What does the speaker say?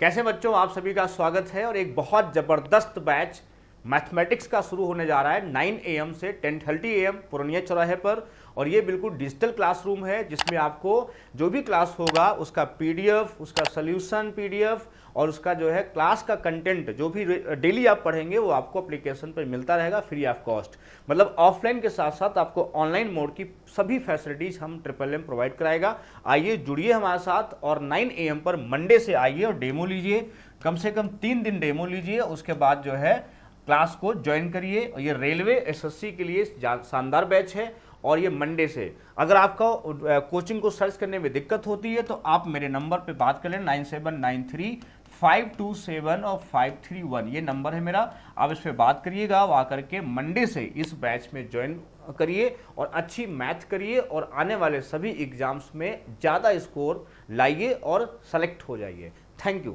कैसे बच्चों आप सभी का स्वागत है और एक बहुत ज़बरदस्त बैच मैथमेटिक्स का शुरू होने जा रहा है ए एम से ten thirty A M Puraniya चौराहे पर और ये बिल्कुल डिजिटल क्लासरूम है जिसमें आपको जो भी क्लास होगा उसका पीडीएफ उसका सोल्यूशन पीडीएफ और उसका जो है क्लास का कंटेंट जो भी डेली आप पढ़ेंगे वो आपको अप्लीकेशन पर मिलता रहेगा फ्री ऑफ कॉस्ट मतलब ऑफलाइन के साथ साथ आपको ऑनलाइन मोड की सभी फैसिलिटीज़ हम ट्रिपल एम प्रोवाइड कराएगा आइए जुड़िए हमारे साथ और नाइन ए पर मंडे से आइए और डेमो लीजिए कम से कम तीन दिन डेमो लीजिए उसके बाद जो है क्लास को ज्वाइन करिए और ये रेलवे एसएससी के लिए शानदार बैच है और ये मंडे से अगर आपका कोचिंग को सर्च करने में दिक्कत होती है तो आप मेरे नंबर पे बात कर लें nine seven nine three five two seven और फाइव थ्री वन ये नंबर है मेरा आप इस पर बात करिएगा आप आकर के मंडे से इस बैच में ज्वाइन करिए और अच्छी मैथ करिए और आने वाले सभी एग्जाम्स में ज़्यादा स्कोर लाइए और सेलेक्ट हो जाइए थैंक यू